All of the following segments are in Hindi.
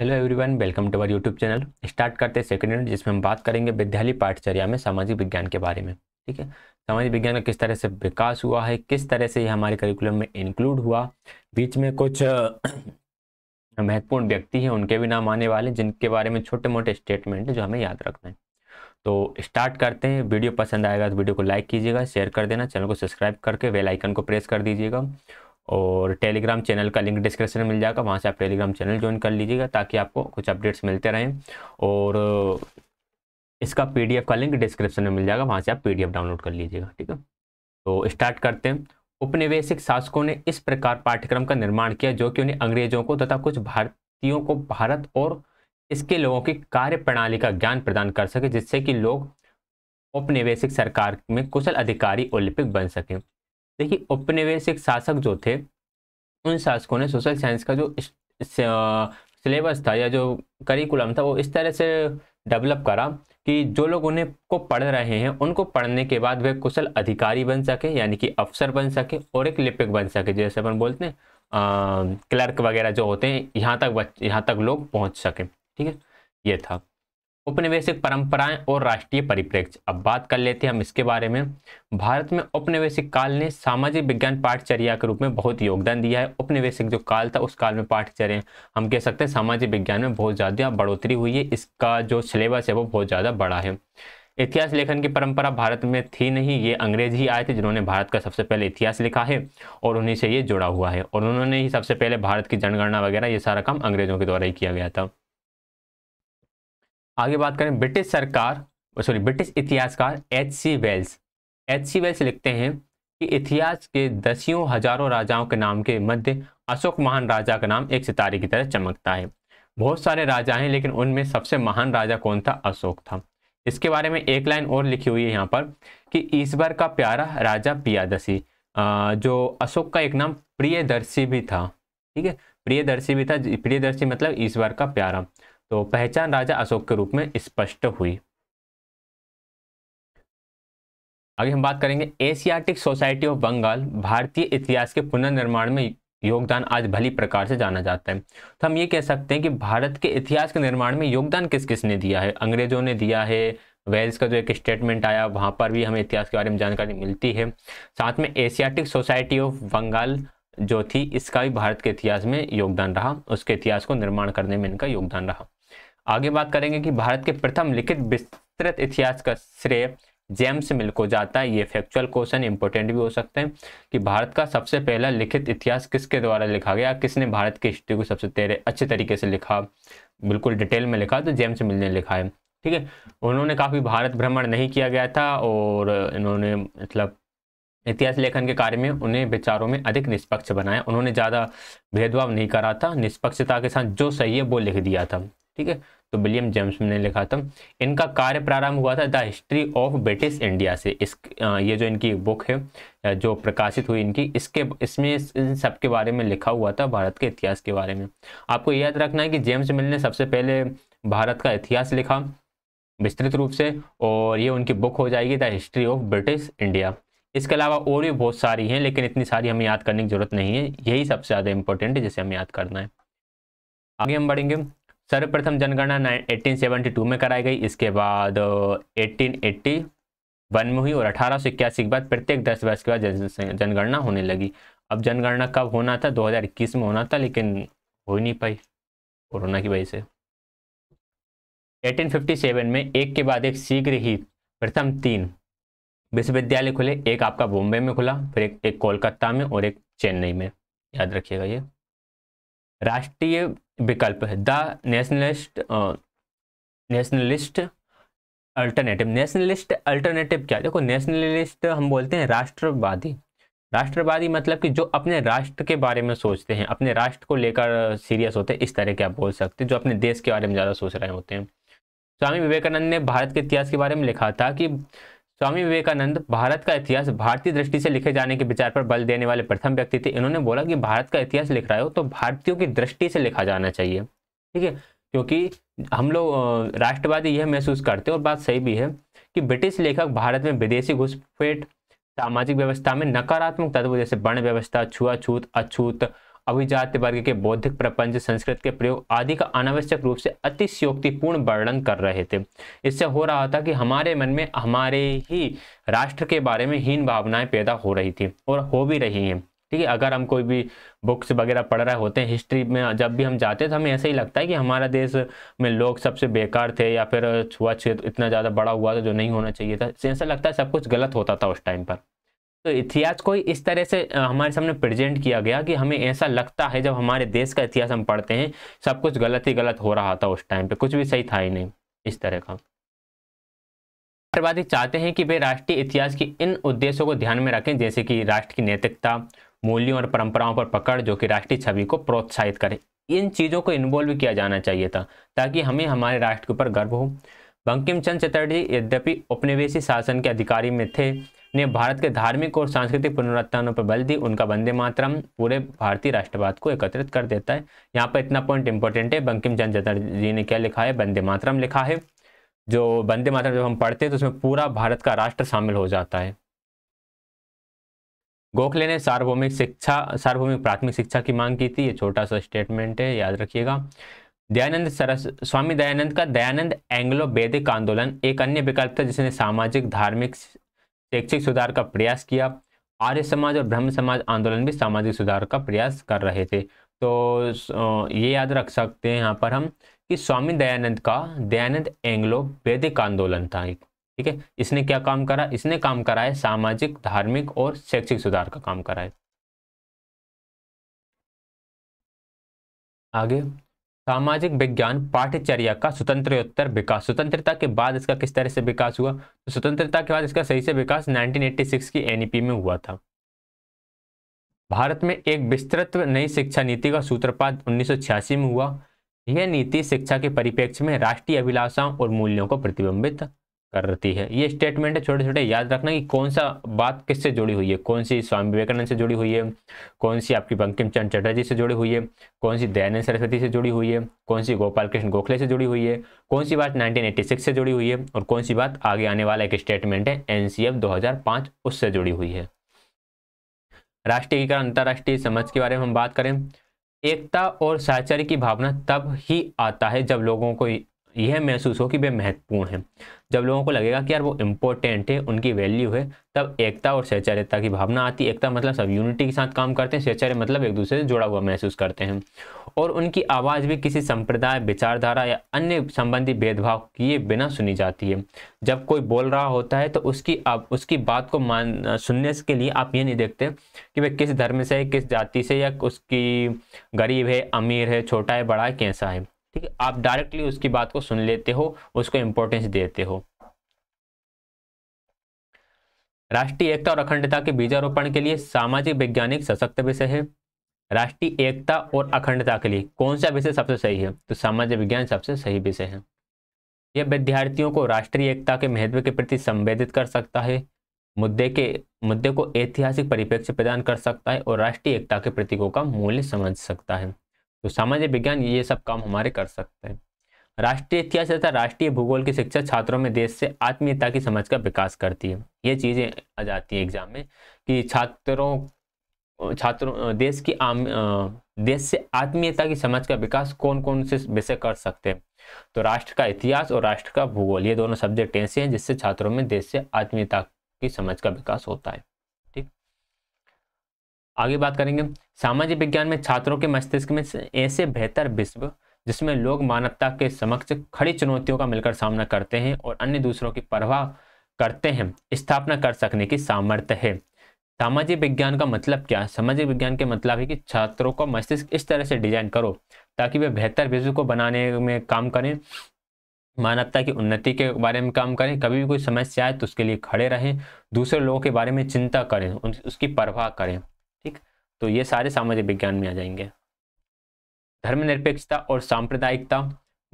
hello everyone welcome to our YouTube channel start करते हैं सेकंड यूनिट जिसमें हम बात करेंगे विद्यालय पाठचर्या में सामाजिक विज्ञान के बारे में ठीक है सामाजिक विज्ञान का किस तरह से विकास हुआ है किस तरह से ये हमारे करिकुलम में इंक्लूड हुआ बीच में कुछ महत्वपूर्ण व्यक्ति हैं उनके भी नाम आने वाले जिनके बारे में छोटे मोटे स्टेटमेंट जो हमें याद रखना है तो स्टार्ट करते हैं वीडियो पसंद आएगा तो वीडियो को लाइक कीजिएगा शेयर कर देना चैनल को सब्सक्राइब करके वेलाइकन को प्रेस कर दीजिएगा और टेलीग्राम चैनल का लिंक डिस्क्रिप्शन में मिल जाएगा वहाँ से आप टेलीग्राम चैनल ज्वाइन कर लीजिएगा ताकि आपको कुछ अपडेट्स मिलते रहें और इसका पीडीएफ का लिंक डिस्क्रिप्शन में मिल जाएगा वहाँ से आप पीडीएफ डाउनलोड कर लीजिएगा ठीक है तो स्टार्ट करते हैं उपनिवेशिक शासकों ने इस प्रकार पाठ्यक्रम का निर्माण किया जो कि उन्हें अंग्रेजों को तथा कुछ भारतीयों को भारत और इसके लोगों की कार्य प्रणाली का ज्ञान प्रदान कर सके जिससे कि लोग उपनिवेशिक सरकार में कुशल अधिकारी ओलंपिक बन सकें देखिए उपनिवेशिक शासक जो थे उन शासकों ने सोशल साइंस का जो सिलेबस था या जो करिकुलम था वो इस तरह से डेवलप करा कि जो लोग उन्हें को पढ़ रहे हैं उनको पढ़ने के बाद वे कुशल अधिकारी बन सके यानी कि अफसर बन सके और एक लिपिक बन सके जैसे अपन बोलते हैं क्लर्क वगैरह जो होते हैं यहाँ तक यहाँ तक लोग पहुँच सकें ठीक है ये था उपनिवेशिक परंपराएं और राष्ट्रीय परिप्रेक्ष्य अब बात कर लेते हैं हम इसके बारे में भारत में उपनिवेशिक काल ने सामाजिक विज्ञान पाठचर्या के रूप में बहुत योगदान दिया है उपनिवेशिक जो काल था उस काल में पाठचर्या हम कह सकते हैं सामाजिक विज्ञान में बहुत ज़्यादा बढ़ोतरी हुई है इसका जो सिलेबस है वो बहुत ज़्यादा बड़ा है इतिहास लेखन की परंपरा भारत में थी नहीं ये अंग्रेज ही आए थे जिन्होंने भारत का सबसे पहले इतिहास लिखा है और उन्हीं से ये जुड़ा हुआ है और उन्होंने ही सबसे पहले भारत की जनगणना वगैरह ये सारा काम अंग्रेजों के द्वारा ही किया गया था आगे बात करें ब्रिटिश सरकार सॉरी ब्रिटिश इतिहासकार H C Wells H C Wells लिखते हैं कि इतिहास के दसियों हजारों राजाओं के नाम के मध्य अशोक महान राजा का नाम एक सितारे की तरह चमकता है बहुत सारे राजा हैं लेकिन उनमें सबसे महान राजा कौन था अशोक था इसके बारे में एक लाइन और लिखी हुई है यहाँ पर कि ईश्वर का प्यारा राजा पियादसी जो अशोक का एक नाम प्रियदर्शी भी था ठीक है प्रियदर्शी भी था प्रियदर्शी मतलब ईश्वर का प्यारा तो पहचान राजा अशोक के रूप में स्पष्ट हुई आगे हम बात करेंगे एशियाटिक सोसाइटी ऑफ बंगाल भारतीय इतिहास के पुनर्निर्माण में योगदान आज भली प्रकार से जाना जाता है तो हम ये कह सकते हैं कि भारत के इतिहास के निर्माण में योगदान किस किस ने दिया है अंग्रेजों ने दिया है वेल्स का जो एक स्टेटमेंट आया वहाँ पर भी हमें इतिहास के बारे में जानकारी मिलती है साथ में एशियाटिक सोसाइटी ऑफ बंगाल जो थी इसका भी भारत के इतिहास में योगदान रहा उसके इतिहास को निर्माण करने में इनका योगदान रहा आगे बात करेंगे कि भारत के प्रथम लिखित विस्तृत इतिहास का श्रेय जेम्स मिल को जाता है ये फैक्चुअल क्वेश्चन इंपॉर्टेंट भी हो सकते हैं कि भारत का सबसे पहला लिखित इतिहास किसके द्वारा लिखा गया किसने भारत की हिस्ट्री को सबसे तेरे अच्छे तरीके से लिखा बिल्कुल डिटेल में लिखा तो जेम्स मिल ने लिखा है ठीक है उन्होंने काफ़ी भारत भ्रमण नहीं किया गया था और इन्होंने मतलब इतिहास लेखन के कार्य में उन्हें विचारों में अधिक निष्पक्ष बनाया उन्होंने ज़्यादा भेदभाव नहीं करा था निष्पक्षता के साथ जो सही है वो लिख दिया था ठीक है तो विलियम जेम्स ने लिखा था इनका कार्य प्रारंभ हुआ था the history of British India से इस ये जो इनकी बुक है जो प्रकाशित हुई इनकी इसके इसमें इन सब के बारे में लिखा हुआ था भारत के इतिहास के बारे में आपको याद रखना है कि जेम्स मिल ने सबसे पहले भारत का इतिहास लिखा विस्तृत रूप से और ये उनकी बुक हो जाएगी the history of British India इसके अलावा और भी बहुत सारी हैं लेकिन इतनी सारी हमें याद करने की जरूरत नहीं है यही सबसे ज़्यादा इंपॉर्टेंट है जिसे हमें याद करना है आगे हम बढ़ेंगे सर्वप्रथम जनगणना 1872 में कराई गई इसके बाद 1881 में हुई और अठारह के बाद प्रत्येक दस वर्ष के बाद जनगणना होने लगी अब जनगणना कब होना था 2021 में होना था लेकिन हो ही नहीं पाई कोरोना की वजह से 1857 में एक के बाद एक शीघ्र ही प्रथम तीन विश्वविद्यालय खुले एक आपका बॉम्बे में खुला फिर एक, एक कोलकाता में और एक चेन्नई में याद रखिएगा ये राष्ट्रीय विकल्प है the nationalist nationalist alternative nationalist alternative क्या देखो नेशनलिस्ट हम बोलते हैं राष्ट्रवादी राष्ट्रवादी मतलब कि जो अपने राष्ट्र के बारे में सोचते हैं अपने राष्ट्र को लेकर सीरियस होते हैं इस तरह के आप बोल सकते हैं जो अपने देश के बारे में ज़्यादा सोच रहे होते हैं स्वामी विवेकानंद ने भारत के इतिहास के बारे में लिखा था कि स्वामी विवेकानंद भारत का इतिहास भारतीय दृष्टि से लिखे जाने के विचार पर बल देने वाले प्रथम व्यक्ति थे इन्होंने बोला कि भारत का इतिहास लिख रहे हो तो भारतीयों की दृष्टि से लिखा जाना चाहिए ठीक है क्योंकि हम लोग राष्ट्रवादी यह महसूस करते हैं और बात सही भी है कि ब्रिटिश लेखक भारत में विदेशी घुसपैठ सामाजिक व्यवस्था में नकारात्मक तत्व जैसे वर्ण व्यवस्था छुआछूत अछूत अभिजात वर्ग के बौद्धिक प्रपंच संस्कृत के प्रयोग आदि का अनावश्यक रूप से अतिशयोक्तिपूर्ण वर्णन कर रहे थे इससे हो रहा था कि हमारे मन में हमारे ही राष्ट्र के बारे में हीन भावनाएं पैदा हो रही थी और हो भी रही हैं ठीक है अगर हम कोई भी बुक्स वगैरह पढ़ रहे होते हैं हिस्ट्री में जब भी हम जाते हैं तो हमें ऐसे ही लगता है कि हमारा देश में लोग सबसे बेकार थे या फिर छुआछूत इतना ज़्यादा बड़ा हुआ था जो नहीं होना चाहिए था ऐसा लगता है सब कुछ गलत होता था उस टाइम पर तो इतिहास को इस तरह से हमारे सामने प्रेजेंट किया गया कि हमें ऐसा लगता है जब हमारे देश का इतिहास हम पढ़ते हैं सब कुछ गलत ही गलत हो रहा था उस टाइम पे कुछ भी सही था ही नहीं इस तरह का राष्ट्रवादी चाहते हैं कि वे राष्ट्रीय इतिहास के इन उद्देश्यों को ध्यान में रखें जैसे कि राष्ट्र की नैतिकता मूल्यों और परंपराओं पर पकड़ जो कि राष्ट्रीय छवि को प्रोत्साहित करें इन चीज़ों को इन्वॉल्व किया जाना चाहिए था ताकि हमें हमारे राष्ट्र के ऊपर गर्व हो बंकिम चंद चटर्जी यद्यपि उपनिवेशी शासन के अधिकारी में थे ने भारत के धार्मिक और सांस्कृतिक पुनरुत्थानों पर बल दी उनका वंदे मातरम पूरे भारतीय राष्ट्रवाद को एकत्रित कर देता है यहाँ पर इतना पॉइंट इंपॉर्टेंट है बंकिम चंद चटर्जी ने क्या लिखा है वंदे मातरम लिखा है जो वंदे मातरम जब हम पढ़ते हैं तो उसमें पूरा भारत का राष्ट्र शामिल हो जाता है गोखले ने सार्वभौमिक शिक्षा सार्वभौमिक प्राथमिक शिक्षा की मांग की थी ये छोटा सा स्टेटमेंट है याद रखिएगा दयानंद सरस स्वामी दयानंद का दयानंद एंग्लो वैदिक आंदोलन एक अन्य विकल्प था जिसने सामाजिक धार्मिक शैक्षिक सुधार का प्रयास किया आर्य समाज और ब्रह्म समाज आंदोलन भी सामाजिक सुधार का प्रयास कर रहे थे तो ये याद रख सकते हैं यहाँ पर हम कि स्वामी दयानंद का दयानंद एंग्लो वैदिक आंदोलन था एक ठीक है इसने क्या काम करा इसने काम करा है सामाजिक धार्मिक और शैक्षिक सुधार का काम करा है आगे सामाजिक विज्ञान पाठ्यचर्या का स्वतंत्रोत्तर विकास स्वतंत्रता के बाद इसका किस तरह से विकास हुआ तो स्वतंत्रता के बाद इसका सही से विकास 1986 की एनईपी में हुआ था भारत में एक विस्तृत नई शिक्षा नीति का सूत्रपात 1986 में हुआ यह नीति शिक्षा के परिप्रेक्ष्य में राष्ट्रीय अभिलाषाओं और मूल्यों को प्रतिबिंबित करती है ये स्टेटमेंट है छोटे छोटे याद रखना कि कौन सा बात किससे जुड़ी हुई है कौन सी स्वामी विवेकानंद से जुड़ी हुई है कौन सी आपकी बंकिम चंद चटर्जी से जुड़ी हुई है कौन सी दयानंद सरस्वती से जुड़ी हुई है कौन सी गोपाल कृष्ण गोखले से जुड़ी हुई है कौन सी बात 1986 से जुड़ी हुई है और कौन सी बात आगे आने वाला एक स्टेटमेंट है एन सी उससे जुड़ी हुई है राष्ट्रीयकरण अंतर्राष्ट्रीय समझ के बारे में हम बात करें एकता और साहचर्य की भावना तब ही आता है जब लोगों को यह महसूस हो कि वे महत्वपूर्ण हैं जब लोगों को लगेगा कि यार वो इम्पोर्टेंट है उनकी वैल्यू है तब एकता और सहचार्यता की भावना आती है एकता मतलब सब यूनिटी के साथ काम करते हैं सहचार्य मतलब एक दूसरे से जुड़ा हुआ महसूस करते हैं और उनकी आवाज़ भी किसी संप्रदाय विचारधारा या अन्य संबंधी भेदभाव किए बिना सुनी जाती है जब कोई बोल रहा होता है तो उसकी आप उसकी बात को मान सुनने के लिए आप ये नहीं देखते कि वह किस धर्म से किस जाति से या उसकी गरीब है अमीर है छोटा है बड़ा है कैसा है ठीक है आप डायरेक्टली उसकी बात को सुन लेते हो उसको इंपोर्टेंस देते हो राष्ट्रीय एकता और अखंडता के बीजारोपण के लिए सामाजिक वैज्ञानिक सशक्त विषय है राष्ट्रीय एकता और अखंडता के लिए कौन सा विषय सबसे सही है तो सामाजिक विज्ञान सबसे सही विषय है यह विद्यार्थियों को राष्ट्रीय एकता के महत्व के प्रति संवेदित कर सकता है मुद्दे के मुद्दे को ऐतिहासिक परिप्रेक्ष्य प्रदान कर सकता है और राष्ट्रीय एकता के प्रतीकों का मूल्य समझ सकता है तो सामाजिक विज्ञान ये सब काम हमारे कर सकते हैं राष्ट्रीय इतिहास तथा राष्ट्रीय भूगोल की शिक्षा छात्रों में देश से आत्मीयता की समझ का विकास करती है ये चीज़ें आ जाती हैं एग्जाम में कि छात्रों छात्रों देश की आम देश से आत्मीयता की समझ का विकास कौन कौन से विषय कर सकते हैं तो राष्ट्र का इतिहास और राष्ट्र का भूगोल ये दोनों सब्जेक्ट ऐसे हैं जिससे छात्रों में देश से आत्मीयता की समझ का विकास होता है आगे बात करेंगे सामाजिक विज्ञान में छात्रों के मस्तिष्क में ऐसे बेहतर विश्व जिसमें लोग मानवता के समक्ष खड़ी चुनौतियों का मिलकर सामना करते हैं और अन्य दूसरों की परवाह करते हैं स्थापना कर सकने की सामर्थ्य है सामाजिक विज्ञान का मतलब क्या है सामाजिक विज्ञान के मतलब है कि छात्रों का मस्तिष्क इस तरह से डिजाइन करो ताकि वे बेहतर विश्व को बनाने में काम करें मानवता की उन्नति के बारे में काम करें कभी भी कोई समस्या आए तो उसके लिए खड़े रहें दूसरे लोगों के बारे में चिंता करें उसकी परवाह करें तो ये सारे सामाजिक विज्ञान में आ जाएंगे धर्मनिरपेक्षता और सांप्रदायिकता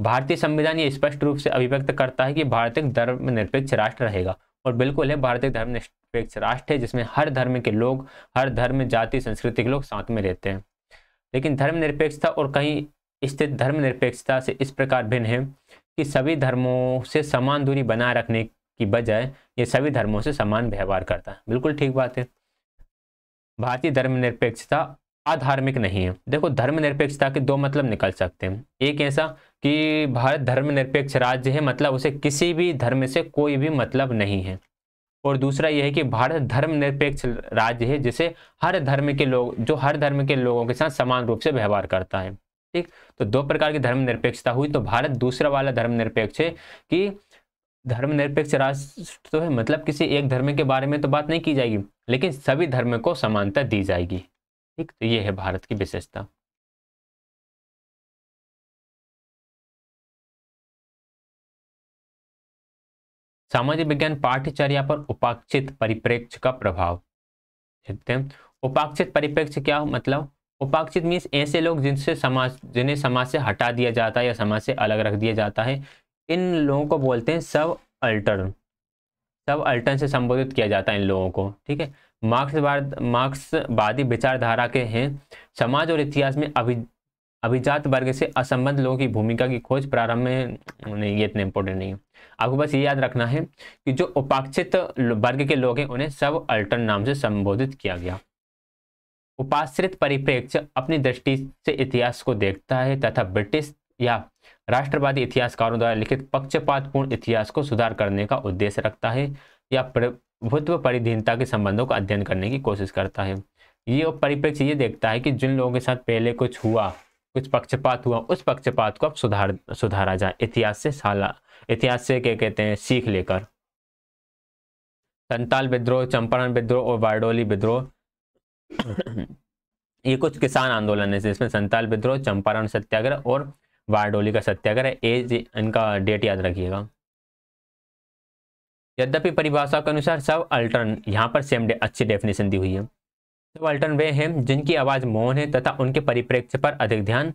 भारतीय संविधान ये स्पष्ट रूप से अभिव्यक्त करता है कि भारत एक धर्मनिरपेक्ष राष्ट्र रहेगा और बिल्कुल है भारत एक धर्मनिरपेक्ष राष्ट्र है जिसमें हर धर्म के लोग हर धर्म जाति संस्कृति के लोग साथ में रहते हैं लेकिन धर्मनिरपेक्षता और कहीं स्थित धर्मनिरपेक्षता से इस प्रकार भिन्न है कि सभी धर्मों से समान दूरी बनाए रखने की बजाय ये सभी धर्मों से समान व्यवहार करता है बिल्कुल ठीक बात है भारतीय धर्मनिरपेक्षता आधार्मिक नहीं है देखो धर्मनिरपेक्षता के दो मतलब निकल सकते हैं एक ऐसा कि भारत धर्मनिरपेक्ष राज्य है मतलब उसे किसी भी धर्म से कोई भी मतलब नहीं है और दूसरा यह है कि भारत धर्मनिरपेक्ष राज्य है जिसे हर धर्म के लोग जो हर धर्म के लोगों के साथ समान रूप से व्यवहार करता है ठीक तो दो प्रकार की धर्मनिरपेक्षता हुई तो भारत दूसरा वाला धर्मनिरपेक्ष है कि धर्मनिरपेक्ष राष्ट्र तो है मतलब किसी एक धर्म के बारे में तो बात नहीं की जाएगी लेकिन सभी धर्म को समानता दी जाएगी ठीक तो ये है भारत की विशेषता सामाजिक विज्ञान पाठ्यचर्या पर उपाक्षित परिप्रेक्ष्य का प्रभाव देखते हैं उपाक्षित परिप्रेक्ष्य क्या मतलब उपाक्षित मीन्स ऐसे लोग जिनसे समाज जिन्हें समाज से हटा दिया जाता है या समाज से अलग रख दिया जाता है इन लोगों को बोलते हैं सब अल्टर्न सब अल्टर्न से संबोधित किया जाता है इन लोगों को ठीक है मार्क्सवाद मार्क्सवादी विचारधारा के हैं समाज और इतिहास में अभि अभिजात वर्ग से असंबद्ध लोगों की भूमिका की खोज प्रारंभ में नहीं ये इतने इंपॉर्टेंट नहीं है आपको बस ये याद रखना है कि जो उपाक्षित वर्ग के लोग हैं उन्हें सब अल्टर्न नाम से संबोधित किया गया उपाश्रित परिप्रेक्ष्य अपनी दृष्टि से इतिहास को देखता है तथा ब्रिटिश या राष्ट्रवादी इतिहासकारों द्वारा लिखित पक्षपातपूर्ण इतिहास को सुधार करने का उद्देश्य रखता है या प्रभुत्व परिधीनता के संबंधों का अध्ययन करने की कोशिश करता है ये परिप्रेक्ष्य ये देखता है कि जिन लोगों के साथ पहले कुछ हुआ कुछ पक्षपात हुआ उस पक्षपात को अब सुधार सुधारा जाए इतिहास से साला इतिहास से क्या कहते हैं सीख लेकर संताल विद्रोह चंपारण विद्रोह और बारडोली विद्रोह ये कुछ किसान आंदोलन है जिसमें संताल विद्रोह चंपारण सत्याग्रह और वारडोली का सत्याग्रह एज इनका डेट याद रखिएगा यद्यपि परिभाषा के अनुसार सब अल्टर्न यहाँ पर सेम डे अच्छी डेफिनेशन दी हुई है सब अल्टर्न वे हैं जिनकी आवाज़ मौन है तथा उनके परिप्रेक्ष्य पर अधिक ध्यान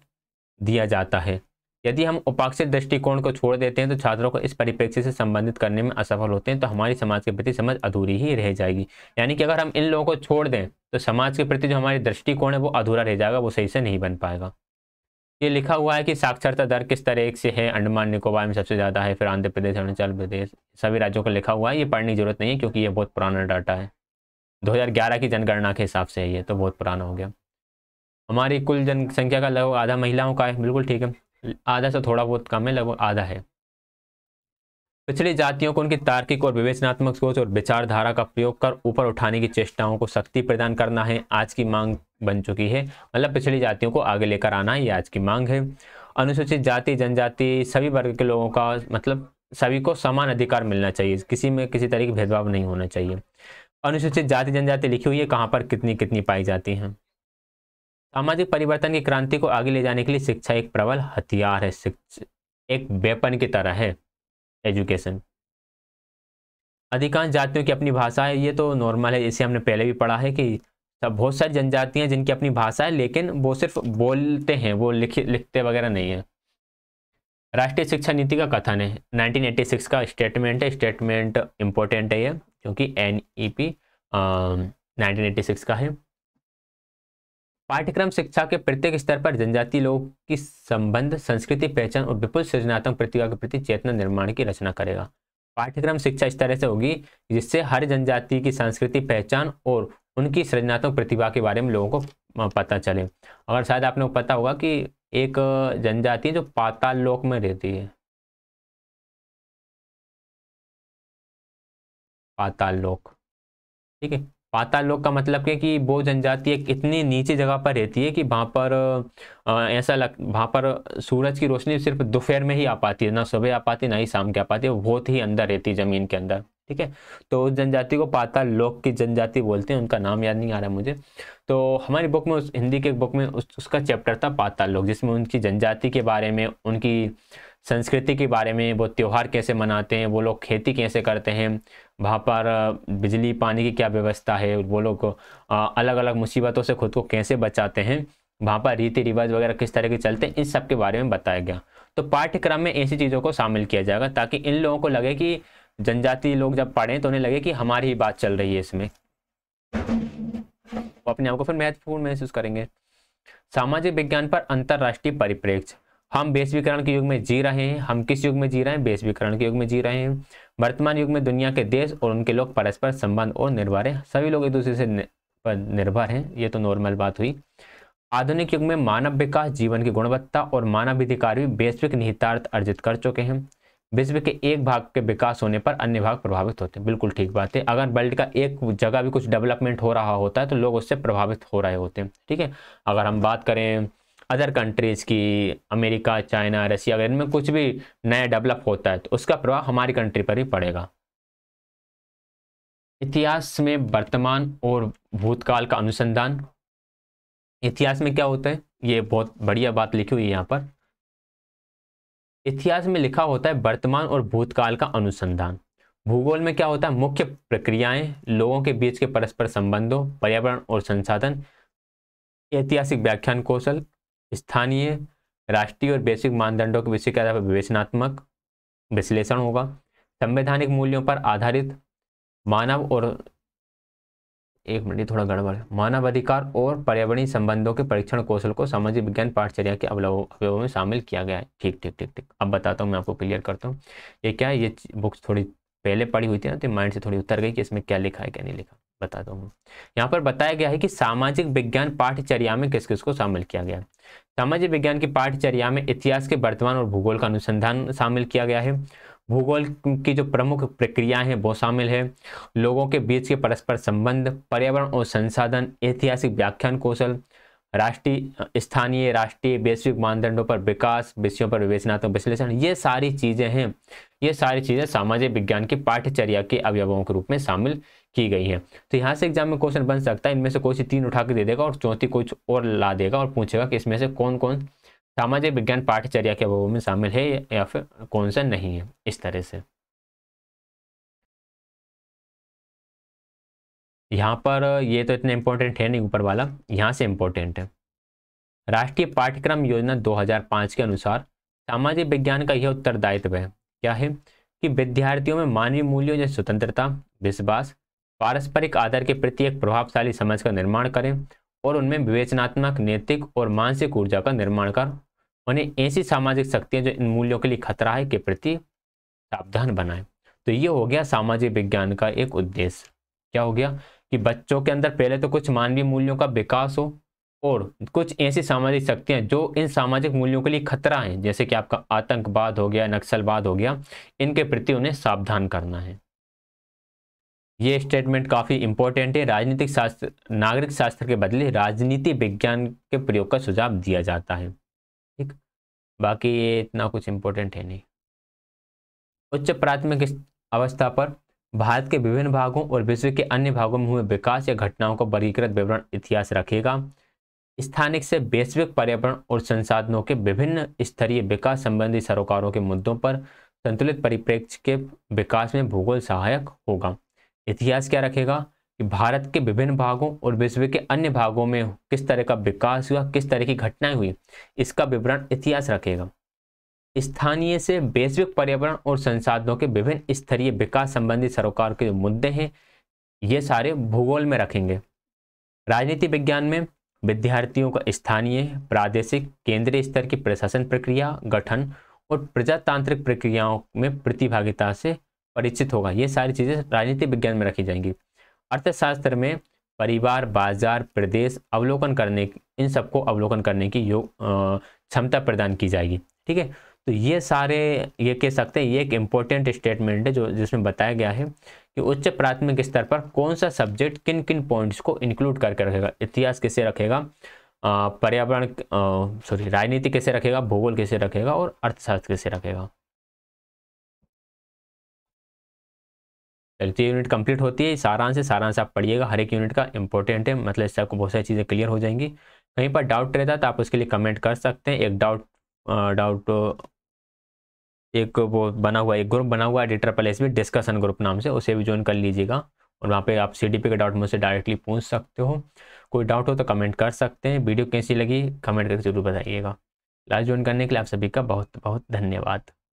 दिया जाता है यदि हम उपाक्षित दृष्टिकोण को छोड़ देते हैं तो छात्रों को इस परिप्रेक्ष्य से संबंधित करने में असफल होते हैं तो हमारी समाज के प्रति समझ अधूरी ही रह जाएगी यानी कि अगर हम इन लोगों को छोड़ दें तो समाज के प्रति जो हमारी दृष्टिकोण है वो अधूरा रह जाएगा वो सही से नहीं बन पाएगा ये लिखा हुआ है कि साक्षरता दर किस तरह एक से है अंडमान निकोबार में सबसे ज़्यादा है फिर आंध्र प्रदेश अरुणाचल प्रदेश सभी राज्यों को लिखा हुआ है ये पढ़ने की जरूरत नहीं है क्योंकि ये बहुत पुराना डाटा है 2011 की जनगणना के हिसाब से है ये तो बहुत पुराना हो गया हमारी कुल जनसंख्या का लगभग आधा महिलाओं का है बिल्कुल ठीक है आधा से थोड़ा बहुत कम है लगभग आधा है पिछड़ी जातियों को उनकी तार्किक और विवेचनात्मक सोच और विचारधारा का प्रयोग कर ऊपर उठाने की चेष्टाओं को शक्ति प्रदान करना है आज की मांग बन चुकी है मतलब पिछड़ी जातियों को आगे लेकर आना ये आज की मांग है अनुसूचित जाति जनजाति सभी वर्ग के लोगों का मतलब सभी को समान अधिकार मिलना चाहिए किसी में किसी तरह की भेदभाव नहीं होना चाहिए अनुसूचित जाति जनजाति लिखी हुई है कहाँ पर कितनी कितनी पाई जाती हैं सामाजिक परिवर्तन की क्रांति को आगे ले जाने के लिए शिक्षा एक प्रबल हथियार है शिक्षा एक वेपन की तरह है एजुकेशन अधिकांश जातियों की अपनी भाषा है ये तो नॉर्मल है इसे हमने पहले भी पढ़ा है कि सब बहुत सारी जनजातियाँ जिनकी अपनी भाषा है लेकिन वो सिर्फ बोलते हैं वो लिख लिखते वगैरह नहीं है राष्ट्रीय शिक्षा नीति का कथन है 1986 का स्टेटमेंट है स्टेटमेंट इम्पोर्टेंट है ये क्योंकि एन ई पी का है पाठ्यक्रम शिक्षा के प्रत्येक स्तर पर जनजातीय लोग की संबंध संस्कृति पहचान और विपुल सृजनात्मक प्रतिभा के प्रति चेतना निर्माण की रचना करेगा पाठ्यक्रम शिक्षा इस तरह से होगी जिससे हर जनजाति की संस्कृति पहचान और उनकी सृजनात्मक प्रतिभा के बारे में लोगों को पता चले और शायद आप लोग पता होगा कि एक जनजाति जो पाताल लोक में रहती है पाताल लोक ठीक है पाताल लोक का मतलब क्या कि वो जनजाति एक इतनी नीचे जगह पर रहती है कि वहाँ पर ऐसा लग वहाँ पर सूरज की रोशनी सिर्फ दोपहर में ही आ पाती है ना सुबह आ पाती ना ही शाम के आ पाती है बहुत ही अंदर रहती है ज़मीन के अंदर ठीक है तो उस जनजाति को पाता लोक की जनजाति बोलते हैं उनका नाम याद नहीं आ रहा मुझे तो हमारी बुक में उस हिंदी के बुक में उस, उसका चैप्टर था पाता लोक जिसमें उनकी जनजाति के बारे में उनकी संस्कृति के बारे में वो त्यौहार कैसे मनाते हैं वो लोग खेती कैसे करते हैं वहाँ पर बिजली पानी की क्या व्यवस्था है वो लोग अलग अलग मुसीबतों से खुद को कैसे बचाते हैं वहाँ पर रीति रिवाज वगैरह किस तरह के चलते हैं इन सब के बारे में बताया गया तो पाठ्यक्रम में ऐसी चीज़ों को शामिल किया जाएगा ताकि इन लोगों को लगे कि जनजाति लोग जब पढ़ें तो उन्हें लगे कि हमारी ही बात चल रही है इसमें वो अपने आप को फिर महत्वपूर्ण महसूस करेंगे सामाजिक विज्ञान पर अंतर्राष्ट्रीय परिप्रेक्ष्य हम वैश्वीकरण के युग में जी रहे हैं हम किस युग में जी रहे हैं वैश्वीकरण के युग में जी रहे हैं वर्तमान युग में दुनिया के देश और उनके लोग परस्पर संबंध और निर्भर हैं सभी लोग एक दूसरे से निर्भर हैं ये तो नॉर्मल बात हुई आधुनिक युग में मानव विकास जीवन की गुणवत्ता और मानवाधिकार भी वैश्विक निहितार्थ अर्जित कर चुके हैं विश्व के एक भाग के विकास होने पर अन्य भाग प्रभावित होते हैं बिल्कुल ठीक बात है अगर वर्ल्ड का एक जगह भी कुछ डेवलपमेंट हो रहा होता है तो लोग उससे प्रभावित हो रहे होते हैं ठीक है अगर हम बात करें अदर कंट्रीज़ की अमेरिका चाइना रसिया अगर इनमें कुछ भी नया डेवलप होता है तो उसका प्रभाव हमारी कंट्री पर ही पड़ेगा इतिहास में वर्तमान और भूतकाल का अनुसंधान इतिहास में क्या होता है ये बहुत बढ़िया बात लिखी हुई है यहाँ पर इतिहास में लिखा होता है वर्तमान और भूतकाल का अनुसंधान भूगोल में क्या होता है मुख्य प्रक्रियाएं लोगों के बीच के परस्पर संबंधों पर्यावरण और संसाधन ऐतिहासिक व्याख्यान कौशल स्थानीय राष्ट्रीय और बेसिक मानदंडों के विषय के आधार पर विवेचनात्मक विश्लेषण होगा संवैधानिक मूल्यों पर आधारित मानव और एक मिनट थोड़ा गड़बड़ है अधिकार और पर्यावरणीय संबंधों के परीक्षण कौशल को सामाजिक विज्ञान पाठचर्या के अवयवों में शामिल किया गया है ठीक ठीक ठीक ठीक अब बताता हूँ मैं आपको क्लियर करता हूँ ये क्या है ये बुक्स थोड़ी पहले पढ़ी हुई थी ना तो माइंड से थोड़ी उतर गई कि इसमें क्या लिखा है क्या नहीं लिखा बता हूँ यहाँ पर बताया गया है कि सामाजिक विज्ञान पाठचर्या में किस किस को शामिल किया गया सामाजिक विज्ञान की पाठचर्या में इतिहास के वर्तमान और भूगोल का अनुसंधान शामिल किया गया है भूगोल की जो प्रमुख प्रक्रियाएं हैं वो शामिल है लोगों के बीच के परस्पर संबंध पर्यावरण और संसाधन ऐतिहासिक व्याख्यान कौशल राष्ट्रीय स्थानीय राष्ट्रीय वैश्विक मानदंडों पर विकास विषयों पर विवेचनात्मक विश्लेषण ये सारी चीज़ें हैं ये सारी चीज़ें सामाजिक विज्ञान की पाठ्यचर्या के अवयवों के रूप में शामिल की गई हैं तो यहाँ से एग्जाम में क्वेश्चन बन सकता है इनमें से कोई सी तीन उठा के दे देगा और चौथी कुछ और ला देगा और पूछेगा कि इसमें से कौन कौन सामाजिक विज्ञान पाठचर्या के अभावों में शामिल है या फिर कौन सा नहीं है इस तरह से यहाँ पर ये तो इतना इम्पोर्टेंट है नहीं ऊपर वाला यहाँ से इम्पोर्टेंट है राष्ट्रीय पाठ्यक्रम योजना 2005 के अनुसार सामाजिक विज्ञान का यह उत्तरदायित्व है क्या है कि विद्यार्थियों में मानवीय मूल्यों जैसे स्वतंत्रता विश्वास पारस्परिक आदर के प्रति एक प्रभावशाली समझ का निर्माण करें और उनमें विवेचनात्मक नैतिक और मानसिक ऊर्जा का निर्माण कर उन्हें ऐसी सामाजिक शक्तियां जो इन मूल्यों के लिए खतरा है के प्रति सावधान बनाए तो ये हो गया सामाजिक विज्ञान का एक उद्देश्य क्या हो गया कि बच्चों के अंदर पहले तो कुछ मानवीय मूल्यों का विकास हो और कुछ ऐसी सामाजिक शक्तियां जो इन सामाजिक मूल्यों के लिए खतरा है जैसे कि आपका आतंकवाद हो गया नक्सलवाद हो गया इनके प्रति उन्हें सावधान करना है ये स्टेटमेंट काफ़ी इंपॉर्टेंट है राजनीतिक शास्त्र नागरिक शास्त्र के बदले राजनीति विज्ञान के प्रयोग का सुझाव दिया जाता है बाकी ये इतना कुछ इम्पोर्टेंट है नहीं उच्च प्राथमिक अवस्था पर भारत के विभिन्न भागों और विश्व के अन्य भागों में हुए विकास या घटनाओं का वर्गीकृत विवरण इतिहास रखेगा स्थानिक से वैश्विक पर्यावरण और संसाधनों के विभिन्न स्तरीय विकास संबंधी सरोकारों के मुद्दों पर संतुलित परिप्रेक्ष्य के विकास में भूगोल सहायक होगा इतिहास क्या रखेगा कि भारत के विभिन्न भागों और विश्व के अन्य भागों में किस तरह का विकास हुआ किस तरह की घटनाएं हुई इसका विवरण इतिहास रखेगा स्थानीय से वैश्विक पर्यावरण और संसाधनों के विभिन्न स्तरीय विकास संबंधी सरोकार के मुद्दे हैं ये सारे भूगोल में रखेंगे राजनीति विज्ञान में विद्यार्थियों का स्थानीय प्रादेशिक केंद्रीय स्तर की प्रशासन प्रक्रिया गठन और प्रजातांत्रिक प्रक्रियाओं में प्रतिभागिता से परिचित होगा ये सारी चीज़ें राजनीति विज्ञान में रखी जाएंगी अर्थशास्त्र में परिवार बाजार प्रदेश अवलोकन करने इन सबको अवलोकन करने की योग क्षमता प्रदान की जाएगी ठीक है तो ये सारे ये कह सकते हैं ये एक इम्पोर्टेंट स्टेटमेंट है जो जिसमें बताया गया है कि उच्च प्राथमिक स्तर पर कौन सा सब्जेक्ट किन किन पॉइंट्स को इंक्लूड करके रखेगा इतिहास कैसे रखेगा पर्यावरण सॉरी राजनीति कैसे रखेगा भूगोल कैसे रखेगा और अर्थशास्त्र कैसे रखेगा चलती यूनिट कंप्लीट होती है सारा से सारा से आप पढ़िएगा हर एक यूनिट का इंपॉर्टेंट है मतलब इससे आपको बहुत सारी चीज़ें क्लियर हो जाएंगी कहीं पर डाउट रहता तो आप उसके लिए कमेंट कर सकते हैं एक डाउट डाउट एक वो बना हुआ एक ग्रुप बना हुआ है डिटर प्लेस में डिस्कशन ग्रुप नाम से उसे भी ज्वाइन कर लीजिएगा और वहाँ पे आप सी डी पी का डाउट मुझसे डायरेक्टली पूछ सकते हो कोई डाउट हो तो कमेंट कर सकते हैं वीडियो कैसी लगी कमेंट करके जरूर बताइएगा क्लास ज्वाइन करने के लिए आप सभी का बहुत बहुत धन्यवाद